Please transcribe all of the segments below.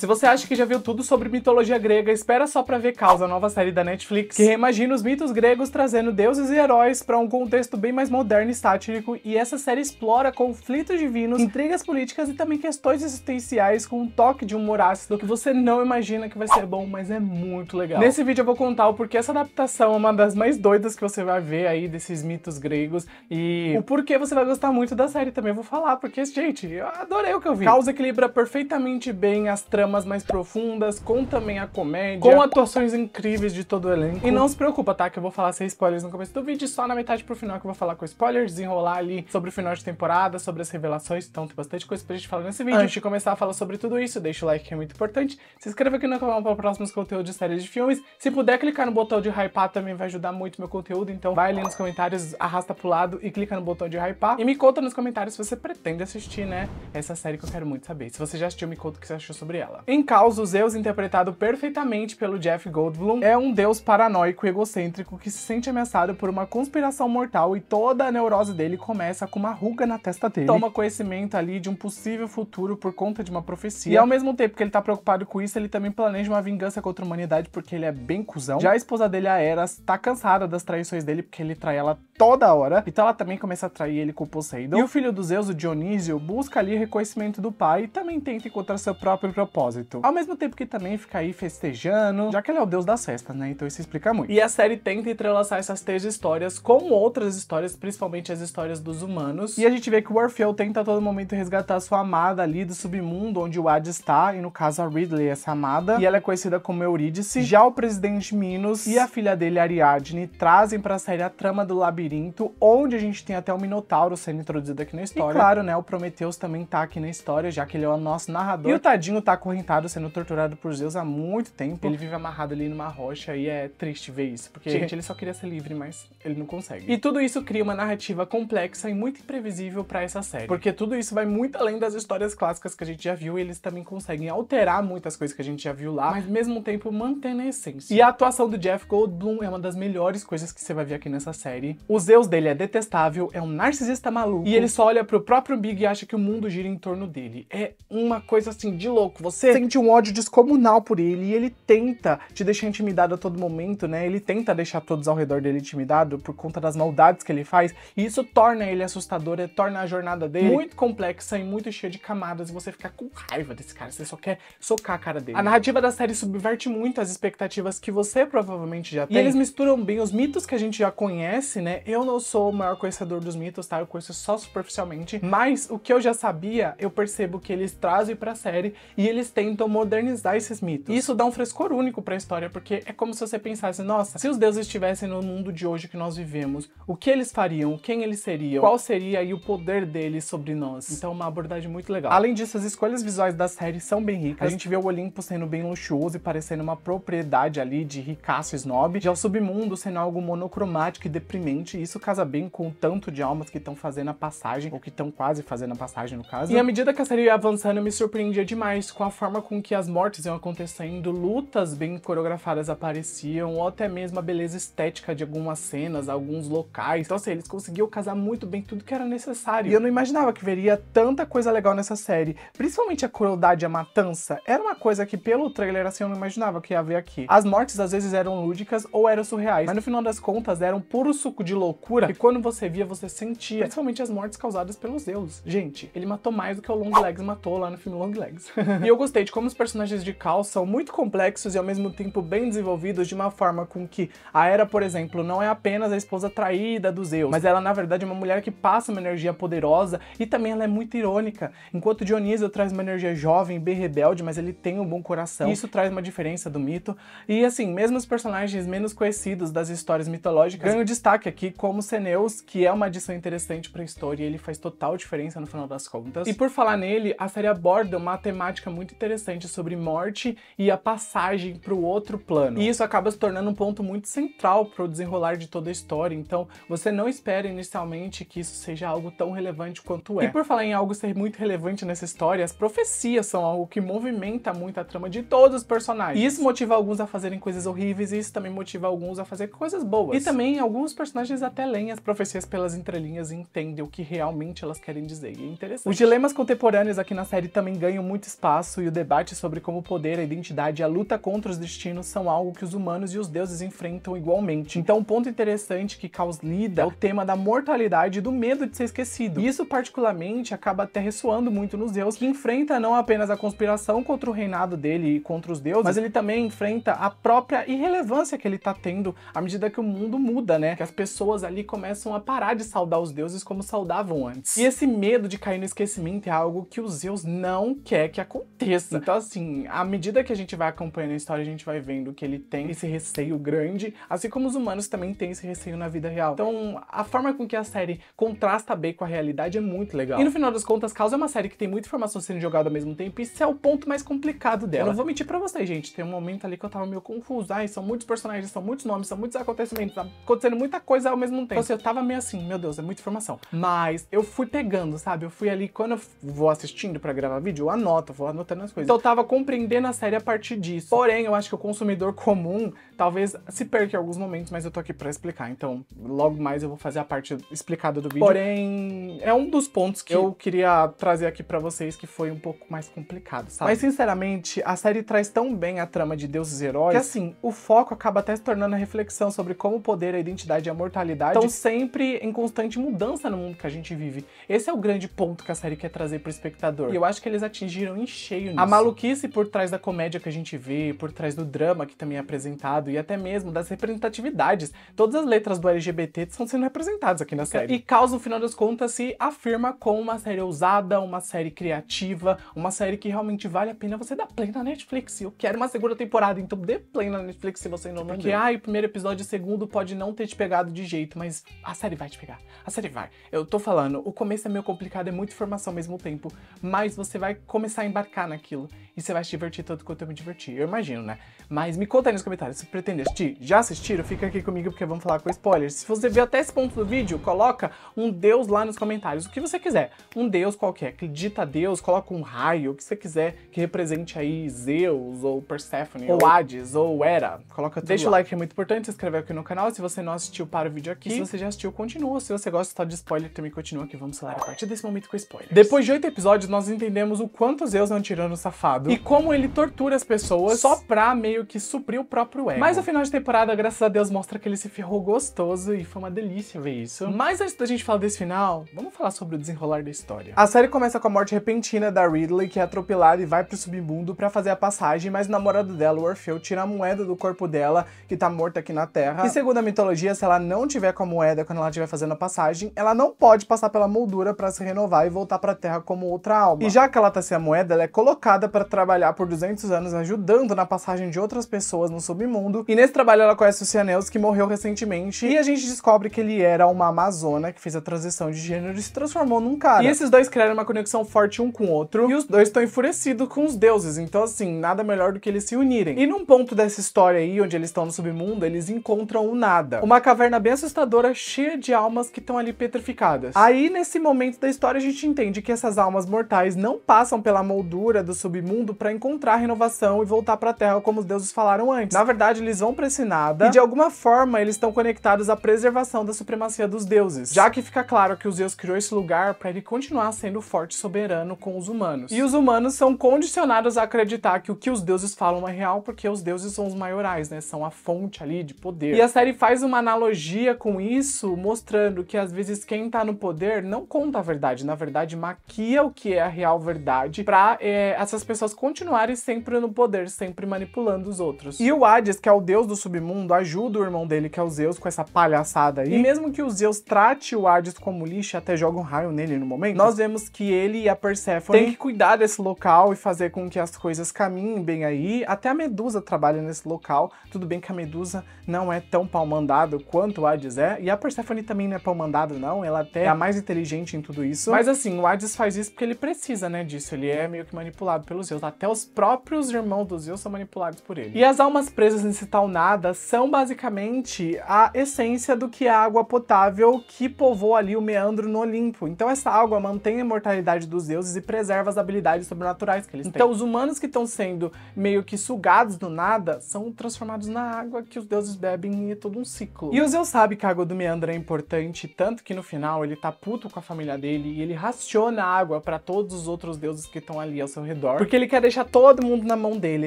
Se você acha que já viu tudo sobre mitologia grega, espera só pra ver Causa, a nova série da Netflix, que reimagina os mitos gregos trazendo deuses e heróis para um contexto bem mais moderno e estático. e essa série explora conflitos divinos, intrigas políticas e também questões existenciais com um toque de humor ácido que você não imagina que vai ser bom, mas é muito legal. Nesse vídeo eu vou contar o porquê essa adaptação é uma das mais doidas que você vai ver aí desses mitos gregos e o porquê você vai gostar muito da série também eu vou falar, porque, gente, eu adorei o que eu vi. Causa equilibra perfeitamente bem as tramas tramas mais profundas, com também a comédia, com atuações incríveis de todo o elenco. E não se preocupa, tá? Que eu vou falar sem spoilers no começo do vídeo, só na metade pro final que eu vou falar com spoilers, desenrolar ali sobre o final de temporada, sobre as revelações, então tem bastante coisa pra gente falar nesse vídeo. É. Antes de começar a falar sobre tudo isso, deixa o like que é muito importante, se inscreva aqui no canal para próximos conteúdos de séries de filmes, se puder clicar no botão de hypar também vai ajudar muito meu conteúdo, então vai ali nos comentários, arrasta pro lado e clica no botão de hypar e me conta nos comentários se você pretende assistir, né, essa série que eu quero muito saber. Se você já assistiu, me conta o que você achou sobre ela dela. Em Caos, o Zeus, interpretado perfeitamente pelo Jeff Goldblum, é um deus paranoico e egocêntrico que se sente ameaçado por uma conspiração mortal e toda a neurose dele começa com uma ruga na testa dele. Toma conhecimento ali de um possível futuro por conta de uma profecia. E ao mesmo tempo que ele tá preocupado com isso, ele também planeja uma vingança contra a humanidade porque ele é bem cuzão. Já a esposa dele, a Hera, tá cansada das traições dele porque ele trai ela toda hora. Então ela também começa a trair ele com o Poseidon. E o filho do Zeus, o Dionísio, busca ali reconhecimento do pai e também tenta encontrar seu próprio propósito propósito. Ao mesmo tempo que também fica aí festejando, já que ele é o deus das festas, né? Então isso explica muito. E a série tenta entrelaçar essas três histórias com outras histórias, principalmente as histórias dos humanos. E a gente vê que o Orfeu tenta a todo momento resgatar sua amada ali do submundo onde o Hades está, e no caso a Ridley, essa amada, e ela é conhecida como Eurídice. Já o presidente Minos e a filha dele, Ariadne, trazem pra série a trama do labirinto, onde a gente tem até o Minotauro sendo introduzido aqui na história. E claro, né, o Prometheus também tá aqui na história, já que ele é o nosso narrador. E o tadinho tá correndo sendo torturado por Zeus há muito tempo. Ele vive amarrado ali numa rocha e é triste ver isso, porque gente, ele só queria ser livre, mas ele não consegue. E tudo isso cria uma narrativa complexa e muito imprevisível para essa série, porque tudo isso vai muito além das histórias clássicas que a gente já viu e eles também conseguem alterar muitas coisas que a gente já viu lá, mas mesmo tempo mantendo a essência. E a atuação do Jeff Goldblum é uma das melhores coisas que você vai ver aqui nessa série. O Zeus dele é detestável, é um narcisista maluco e ele só olha pro próprio Big e acha que o mundo gira em torno dele. É uma coisa assim de louco. Você você sente um ódio descomunal por ele e ele tenta te deixar intimidado a todo momento, né? Ele tenta deixar todos ao redor dele intimidado por conta das maldades que ele faz e isso torna ele assustador, e é, torna a jornada dele muito complexa e muito cheia de camadas e você fica com raiva desse cara, você só quer socar a cara dele. A narrativa da série subverte muito as expectativas que você provavelmente já tem. E eles misturam bem os mitos que a gente já conhece, né? Eu não sou o maior conhecedor dos mitos, tá? Eu conheço só superficialmente, mas o que eu já sabia, eu percebo que eles trazem pra série e eles tentam modernizar esses mitos. E isso dá um frescor único para a história, porque é como se você pensasse, nossa, se os deuses estivessem no mundo de hoje que nós vivemos, o que eles fariam? Quem eles seriam? Qual seria aí o poder deles sobre nós? Então uma abordagem muito legal. Além disso, as escolhas visuais da série são bem ricas. A gente vê o Olimpo sendo bem luxuoso e parecendo uma propriedade ali de ricaço snob, já o submundo sendo algo monocromático e deprimente, e isso casa bem com o tanto de almas que estão fazendo a passagem, ou que estão quase fazendo a passagem no caso. E à medida que a série ia avançando, eu me surpreendia demais com a forma com que as mortes iam acontecendo, lutas bem coreografadas apareciam, ou até mesmo a beleza estética de algumas cenas, alguns locais. Então, assim, eles conseguiam casar muito bem tudo que era necessário. E eu não imaginava que veria tanta coisa legal nessa série. Principalmente a crueldade, a matança. Era uma coisa que, pelo trailer, assim, eu não imaginava que ia haver aqui. As mortes, às vezes, eram lúdicas ou eram surreais, mas no final das contas, eram puro suco de loucura, e quando você via, você sentia. Principalmente as mortes causadas pelos deuses. Gente, ele matou mais do que o Long Legs matou lá no filme Long Legs. e eu gostei gostei de como os personagens de Cal são muito complexos e ao mesmo tempo bem desenvolvidos de uma forma com que a Era, por exemplo, não é apenas a esposa traída dos Zeus, mas ela na verdade é uma mulher que passa uma energia poderosa e também ela é muito irônica, enquanto Dionísio traz uma energia jovem, bem rebelde, mas ele tem um bom coração. Isso traz uma diferença do mito. E assim, mesmo os personagens menos conhecidos das histórias mitológicas ganham destaque aqui, como Ceneus, que é uma adição interessante para a história e ele faz total diferença no final das contas. E por falar nele, a série aborda uma temática muito interessante sobre morte e a passagem para o outro plano. E isso acaba se tornando um ponto muito central para o desenrolar de toda a história, então você não espera inicialmente que isso seja algo tão relevante quanto é. E por falar em algo ser muito relevante nessa história, as profecias são algo que movimenta muito a trama de todos os personagens. E isso motiva alguns a fazerem coisas horríveis e isso também motiva alguns a fazer coisas boas. E também alguns personagens até leem as profecias pelas entrelinhas e entendem o que realmente elas querem dizer. E é interessante. Os dilemas contemporâneos aqui na série também ganham muito espaço e o debate sobre como o poder, a identidade e a luta contra os destinos são algo que os humanos e os deuses enfrentam igualmente. Então, um ponto interessante que Caos lida é o tema da mortalidade e do medo de ser esquecido. E isso, particularmente, acaba até ressoando muito nos deuses, que enfrenta não apenas a conspiração contra o reinado dele e contra os deuses, mas ele também enfrenta a própria irrelevância que ele tá tendo à medida que o mundo muda, né? Que as pessoas ali começam a parar de saudar os deuses como saudavam antes. E esse medo de cair no esquecimento é algo que o Zeus não quer que aconteça então, assim, à medida que a gente vai acompanhando a história, a gente vai vendo que ele tem esse receio grande, assim como os humanos também têm esse receio na vida real. Então, a forma com que a série contrasta bem com a realidade é muito legal. E no final das contas, Caos é uma série que tem muita informação sendo jogada ao mesmo tempo, e isso é o ponto mais complicado dela. Eu não vou mentir pra vocês, gente. Tem um momento ali que eu tava meio confuso. Ai, são muitos personagens, são muitos nomes, são muitos acontecimentos, tá acontecendo muita coisa ao mesmo tempo. Então, assim, eu tava meio assim, meu Deus, é muita informação. Mas eu fui pegando, sabe? Eu fui ali, quando eu vou assistindo pra gravar vídeo, eu anoto, vou anotando as coisas. Então eu tava compreendendo a série a partir disso. Porém, eu acho que o consumidor comum talvez se perca em alguns momentos, mas eu tô aqui para explicar. Então, logo mais eu vou fazer a parte explicada do vídeo. Porém, é um dos pontos que eu queria trazer aqui para vocês que foi um pouco mais complicado, sabe? Mas sinceramente, a série traz tão bem a trama de deuses e heróis que assim, o foco acaba até se tornando a reflexão sobre como o poder, a identidade e a mortalidade estão sempre em constante mudança no mundo que a gente vive. Esse é o grande ponto que a série quer trazer pro espectador. E eu acho que eles atingiram em cheio nisso. A maluquice por trás da comédia que a gente vê, por trás do drama que também é apresentado e até mesmo das representatividades. Todas as letras do LGBT estão sendo representadas aqui na série. E causa no final das contas, se afirma como uma série ousada, uma série criativa, uma série que realmente vale a pena você dar play na Netflix. Eu quero uma segunda temporada, então dê play na Netflix se você não Porque, ai ah, o primeiro episódio e segundo pode não ter te pegado de jeito, mas a série vai te pegar. A série vai. Eu tô falando, o começo é meio complicado, é muita informação ao mesmo tempo, mas você vai começar a embarcar na aquilo. E você vai se divertir tanto quanto eu me diverti. Eu imagino, né? Mas me conta aí nos comentários se pretende assistir. Já assistiram? Fica aqui comigo porque vamos falar com spoilers. Se você viu até esse ponto do vídeo, coloca um deus lá nos comentários. O que você quiser. Um deus qualquer. Acredita Deus, coloca um raio, o que você quiser que represente aí Zeus, ou Persephone, ou Hades, ou Hera. Coloca tudo Deixa lá. o like que é muito importante, se inscreve aqui no canal. Se você não assistiu, para o vídeo aqui. E se você já assistiu, continua. Se você gosta só de spoiler, também continua aqui. Vamos falar a partir desse momento com spoilers. Depois de oito episódios, nós entendemos o quanto Zeus não tirou safado. E como ele tortura as pessoas só pra meio que suprir o próprio ego. Mas o final de temporada, graças a Deus, mostra que ele se ferrou gostoso e foi uma delícia ver isso. Mas antes da gente falar desse final, vamos falar sobre o desenrolar da história. A série começa com a morte repentina da Ridley, que é atropelada e vai pro submundo pra fazer a passagem, mas o namorado dela, o Orfeu, tira a moeda do corpo dela, que tá morta aqui na Terra. E segundo a mitologia, se ela não tiver com a moeda quando ela estiver fazendo a passagem, ela não pode passar pela moldura pra se renovar e voltar pra Terra como outra alma. E já que ela tá sem a moeda, ela é colocada colocada para trabalhar por 200 anos ajudando na passagem de outras pessoas no submundo. E nesse trabalho ela conhece o Cianeus, que morreu recentemente, e a gente descobre que ele era uma amazona que fez a transição de gênero e se transformou num cara. E esses dois criaram uma conexão forte um com o outro, e os dois estão enfurecidos com os deuses, então assim, nada melhor do que eles se unirem. E num ponto dessa história aí, onde eles estão no submundo, eles encontram o nada. Uma caverna bem assustadora, cheia de almas que estão ali petrificadas. Aí, nesse momento da história, a gente entende que essas almas mortais não passam pela moldura do submundo para encontrar renovação e voltar para a Terra como os deuses falaram antes. Na verdade, eles vão para esse nada e de alguma forma eles estão conectados à preservação da supremacia dos deuses, já que fica claro que os Zeus criou esse lugar para ele continuar sendo forte e soberano com os humanos. E os humanos são condicionados a acreditar que o que os deuses falam é real porque os deuses são os maiorais, né? São a fonte ali de poder. E a série faz uma analogia com isso, mostrando que às vezes quem tá no poder não conta a verdade, na verdade maquia o que é a real verdade para é, eh, essas pessoas continuarem sempre no poder, sempre manipulando os outros. E o Hades, que é o deus do submundo, ajuda o irmão dele, que é o Zeus, com essa palhaçada aí. E mesmo que o Zeus trate o Hades como lixo, até joga um raio nele no momento, nós vemos que ele e a Persephone têm que cuidar desse local e fazer com que as coisas caminhem bem aí. Até a Medusa trabalha nesse local. Tudo bem que a Medusa não é tão palmandado quanto o Hades é, e a Persephone também não é palmandado não, ela até é a mais inteligente em tudo isso. Mas assim, o Hades faz isso porque ele precisa, né, disso. Ele é meio que manipulado manipulado deuses Zeus. Até os próprios irmãos dos Zeus são manipulados por ele. E as almas presas nesse tal nada são basicamente a essência do que é a água potável que povoa ali o meandro no Olimpo. Então essa água mantém a imortalidade dos deuses e preserva as habilidades sobrenaturais que eles então, têm. Então os humanos que estão sendo meio que sugados do nada são transformados na água que os deuses bebem e é todo um ciclo. E o Zeus sabe que a água do meandro é importante, tanto que no final ele tá puto com a família dele e ele raciona a água para todos os outros deuses que estão ali ao seu redor porque ele quer deixar todo mundo na mão dele.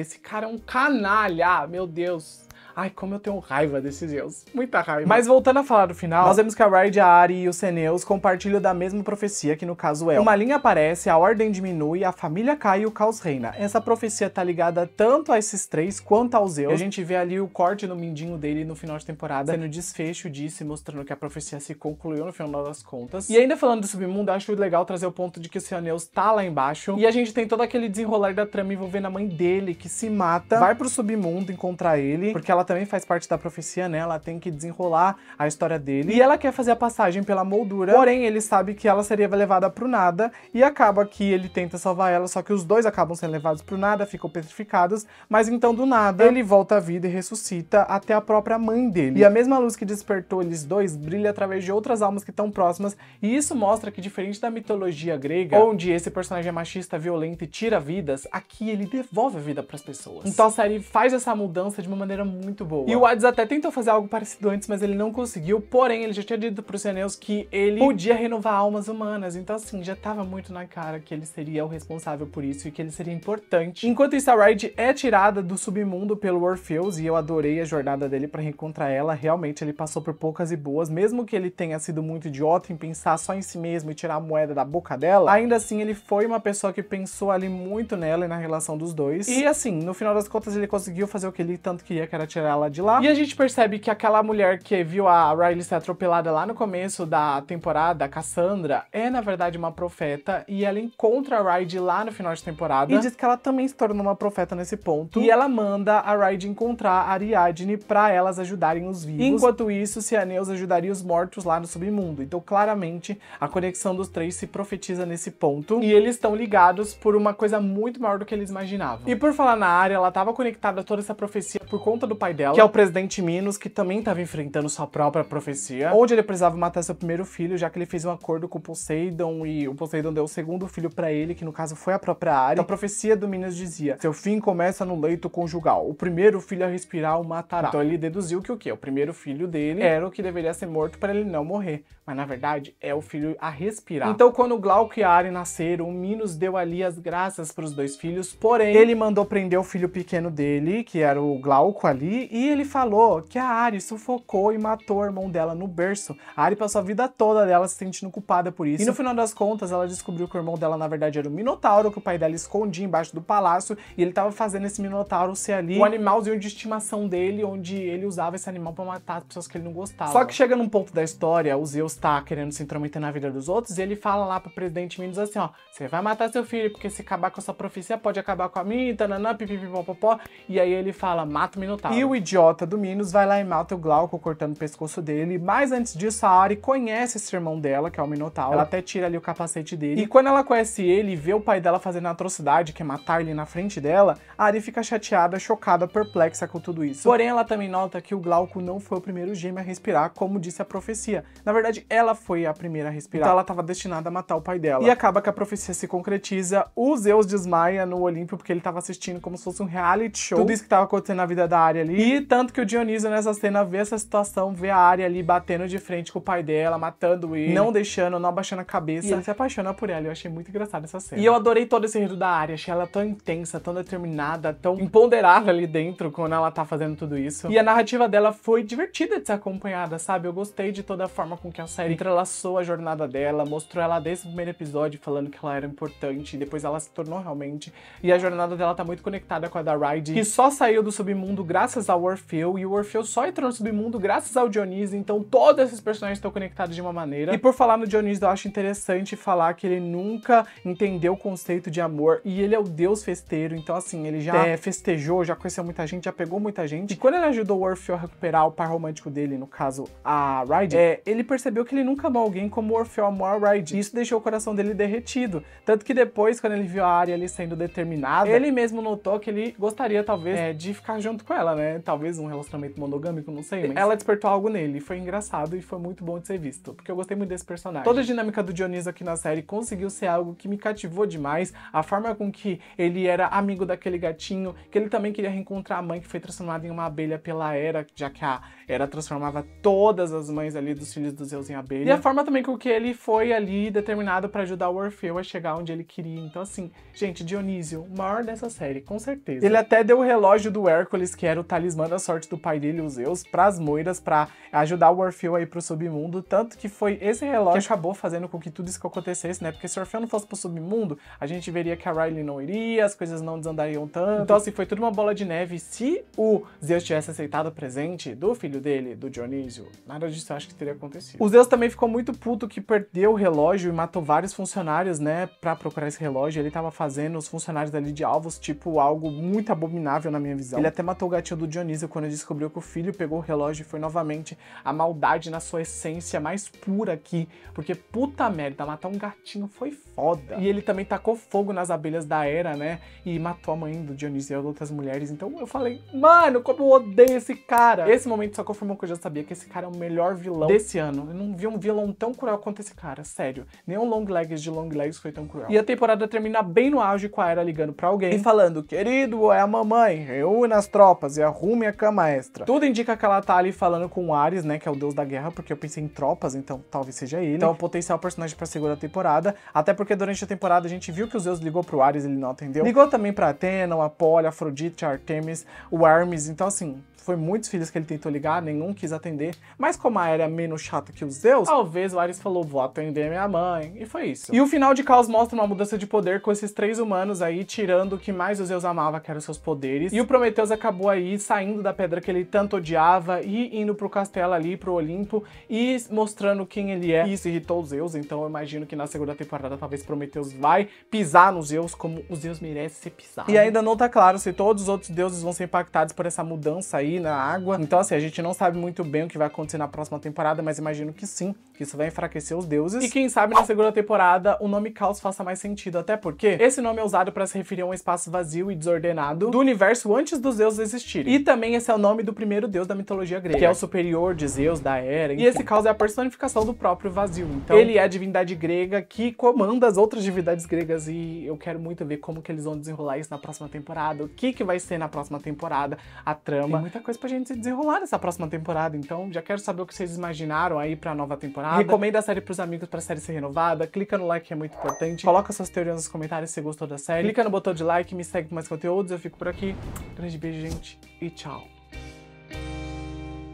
Esse cara é um canalha, ah, meu Deus. Ai, como eu tenho raiva desses erros. Muita raiva. Mas voltando a falar do final, nós vemos que a Ride, a Ari e os Seneus compartilham da mesma profecia, que no caso é. Uma linha aparece, a ordem diminui, a família cai e o caos reina. Essa profecia tá ligada tanto a esses três quanto aos Zeus. E a gente vê ali o corte no mindinho dele no final de temporada, sendo desfecho disso, mostrando que a profecia se concluiu no final das contas. E ainda falando do submundo, acho legal trazer o ponto de que o Seneus tá lá embaixo. E a gente tem todo aquele desenrolar da trama envolvendo a mãe dele, que se mata, vai pro submundo encontrar ele, porque ela ela também faz parte da profecia, né? Ela tem que desenrolar a história dele. E ela quer fazer a passagem pela moldura, porém ele sabe que ela seria levada pro nada e acaba que ele tenta salvar ela, só que os dois acabam sendo levados pro nada, ficam petrificados, mas então do nada ele volta à vida e ressuscita até a própria mãe dele. E a mesma luz que despertou eles dois brilha através de outras almas que estão próximas, e isso mostra que diferente da mitologia grega, onde esse personagem é machista, violento e tira vidas, aqui ele devolve a vida para as pessoas. Então a série faz essa mudança de uma maneira muito muito boa. E o Wades até tentou fazer algo parecido antes, mas ele não conseguiu. Porém, ele já tinha dito pro Cianeus que ele podia renovar almas humanas. Então, assim, já tava muito na cara que ele seria o responsável por isso e que ele seria importante. Enquanto isso, a Ride é tirada do submundo pelo Orpheus e eu adorei a jornada dele para reencontrar ela. Realmente, ele passou por poucas e boas. Mesmo que ele tenha sido muito idiota em pensar só em si mesmo e tirar a moeda da boca dela, ainda assim, ele foi uma pessoa que pensou ali muito nela e na relação dos dois. E assim, no final das contas, ele conseguiu fazer o que ele tanto queria, que era tirar ela de lá. E a gente percebe que aquela mulher que viu a Riley ser atropelada lá no começo da temporada, Cassandra, é na verdade uma profeta e ela encontra a Riley lá no final de temporada. E diz que ela também se tornou uma profeta nesse ponto. E ela manda a Riley encontrar a Ariadne para elas ajudarem os vivos. Enquanto isso, Cianeus ajudaria os mortos lá no submundo. Então, claramente, a conexão dos três se profetiza nesse ponto. E eles estão ligados por uma coisa muito maior do que eles imaginavam. E por falar na área, ela estava conectada a toda essa profecia por conta do pai pai dela, que é o presidente Minos, que também estava enfrentando sua própria profecia, onde ele precisava matar seu primeiro filho, já que ele fez um acordo com Poseidon e o Poseidon deu o segundo filho para ele, que no caso foi a própria Ares. Então, a profecia do Minos dizia: "Seu fim começa no leito conjugal. O primeiro filho a respirar o matará". Então ele deduziu que o quê? O primeiro filho dele era o que deveria ser morto para ele não morrer, mas na verdade é o filho a respirar. Então quando Glauco e Ari nasceram, Minos deu ali as graças para os dois filhos, porém ele mandou prender o filho pequeno dele, que era o Glauco ali, e ele falou que a Ari sufocou e matou o irmão dela no berço. A Ari passou a vida toda dela se sentindo culpada por isso. E no final das contas, ela descobriu que o irmão dela, na verdade, era um minotauro, que o pai dela escondia embaixo do palácio, e ele tava fazendo esse minotauro ser ali o animalzinho de estimação dele, onde ele usava esse animal para matar as pessoas que ele não gostava. Só que chega num ponto da história, o Zeus tá querendo se intrometer na vida dos outros, e ele fala lá pro presidente Minos assim, ó, você vai matar seu filho, porque se acabar com a sua profecia, pode acabar com a minha, tananã, pipipipopopó. E aí ele fala, mata o minotauro. E o o idiota do Minos vai lá e mata o Glauco cortando o pescoço dele, mas antes disso a Ari conhece esse irmão dela, que é o Minotauro. Ela até tira ali o capacete dele. E quando ela conhece ele e vê o pai dela fazendo a atrocidade, que é matar ele na frente dela, a Ari fica chateada, chocada, perplexa com tudo isso. Porém, ela também nota que o Glauco não foi o primeiro gêmeo a respirar, como disse a profecia. Na verdade, ela foi a primeira a respirar. Então ela estava destinada a matar o pai dela. E acaba que a profecia se concretiza, o Zeus desmaia no Olímpio porque ele estava assistindo como se fosse um reality show. Tudo isso que estava acontecendo na vida da Ari ali e tanto que o Dioniso nessa cena vê essa situação, vê a área ali batendo de frente com o pai dela, matando ele, não deixando, não abaixando a cabeça. E ele se apaixona por ela. Eu achei muito engraçado essa cena. E eu adorei todo esse enredo da área. Achei ela tão intensa, tão determinada, tão empoderada ali dentro quando ela tá fazendo tudo isso. E a narrativa dela foi divertida de ser acompanhada, sabe? Eu gostei de toda a forma com que a série entrelaçou a jornada dela, mostrou ela desde o primeiro episódio falando que ela era importante, depois ela se tornou realmente. E a jornada dela tá muito conectada com a da Ryde, que só saiu do submundo graças graças ao Orfeu, e o Orfeu só entrou no submundo graças ao Dionísio, então todos esses personagens estão conectados de uma maneira. E por falar no Dionísio, eu acho interessante falar que ele nunca entendeu o conceito de amor, e ele é o deus festeiro, então assim, ele já é, festejou, já conheceu muita gente, já pegou muita gente. E quando ele ajudou o Orfeu a recuperar o par romântico dele, no caso a Raiden, é, ele percebeu que ele nunca amou alguém como o Orfeu amou a Raiden. Isso deixou o coração dele derretido. Tanto que depois, quando ele viu a área ali sendo determinada, ele mesmo notou que ele gostaria, talvez, é, de ficar junto com ela, né? Talvez um relacionamento monogâmico, não sei. Mas ela despertou algo nele. Foi engraçado e foi muito bom de ser visto. Porque eu gostei muito desse personagem. Toda a dinâmica do Dionísio aqui na série conseguiu ser algo que me cativou demais. A forma com que ele era amigo daquele gatinho, que ele também queria reencontrar a mãe que foi transformada em uma abelha pela era, já que a Hera transformava todas as mães ali dos filhos dos Zeus em abelha. E a forma também com que ele foi ali determinado para ajudar o Orfeu a chegar onde ele queria. Então, assim, gente, Dionísio, o maior dessa série, com certeza. Ele até deu o relógio do Hércules, que era o talismã da sorte do pai dele, o Zeus, pras moiras, para ajudar o Orfeu aí pro submundo. Tanto que foi esse relógio que acabou fazendo com que tudo isso que acontecesse, né? Porque se o Orfeu não fosse pro submundo, a gente veria que a Riley não iria, as coisas não desandariam tanto. Então, assim, foi tudo uma bola de neve. Se o Zeus tivesse aceitado o presente do filho filho dele, do Dionísio, nada disso eu acho que teria acontecido. O Zeus também ficou muito puto que perdeu o relógio e matou vários funcionários, né, pra procurar esse relógio. Ele tava fazendo os funcionários ali de alvos, tipo, algo muito abominável na minha visão. Ele até matou o gatinho do Dionísio quando descobriu que o filho pegou o relógio e foi novamente a maldade na sua essência mais pura aqui. Porque puta merda, matar um gatinho foi foda. E ele também tacou fogo nas abelhas da era, né, e matou a mãe do Dionísio e outras mulheres. Então eu falei, mano, como eu odeio esse cara. Esse momento só confirmou que eu já sabia que esse cara é o melhor vilão desse ano. Eu não vi um vilão tão cruel quanto esse cara, sério. Nenhum long legs de long legs foi tão cruel. E a temporada termina bem no auge com a Era ligando pra alguém e falando: Querido, é a mamãe, reúne as tropas e arrume a cama extra. Tudo indica que ela tá ali falando com o Ares, né, que é o deus da guerra, porque eu pensei em tropas, então talvez seja ele. Então, o potencial personagem pra segunda temporada. Até porque durante a temporada a gente viu que o Zeus ligou pro Ares e ele não atendeu. Ligou também pra Atena, o Apolo, Afrodite, Artemis, o Hermes. Então, assim, foi muitos filhos que ele tentou ligar, nenhum quis atender. Mas como a era é menos chata que os Zeus, talvez o Ares falou, vou atender minha mãe, e foi isso. E o final de Caos mostra uma mudança de poder com esses três humanos aí, tirando o que mais os Zeus amava, que eram seus poderes. E o Prometeus acabou aí saindo da pedra que ele tanto odiava e indo pro castelo ali, pro Olimpo, e mostrando quem ele é. E isso irritou os Zeus, então eu imagino que na segunda temporada talvez Prometeus vai pisar nos Zeus como os Zeus merecem ser pisado. E ainda não tá claro se todos os outros deuses vão ser impactados por essa mudança aí, na água. Então, assim, a gente não sabe muito bem o que vai acontecer na próxima temporada, mas imagino que sim, que isso vai enfraquecer os deuses. E quem sabe na segunda temporada o nome Caos faça mais sentido, até porque esse nome é usado para se referir a um espaço vazio e desordenado do universo antes dos deuses existirem. E também esse é o nome do primeiro deus da mitologia grega, que é o superior de Zeus, da era. Enfim. E esse Caos é a personificação do próprio vazio. Então, ele é a divindade grega que comanda as outras divindades gregas e eu quero muito ver como que eles vão desenrolar isso na próxima temporada, o que que vai ser na próxima temporada, a trama coisa pra gente se desenrolar nessa próxima temporada. Então, já quero saber o que vocês imaginaram aí pra nova temporada. Recomenda a série pros amigos pra série ser renovada. Clica no like, que é muito importante. Coloca suas teorias nos comentários se gostou da série. Clica no botão de like, me segue por mais conteúdos. Eu fico por aqui. Grande beijo, gente, e tchau.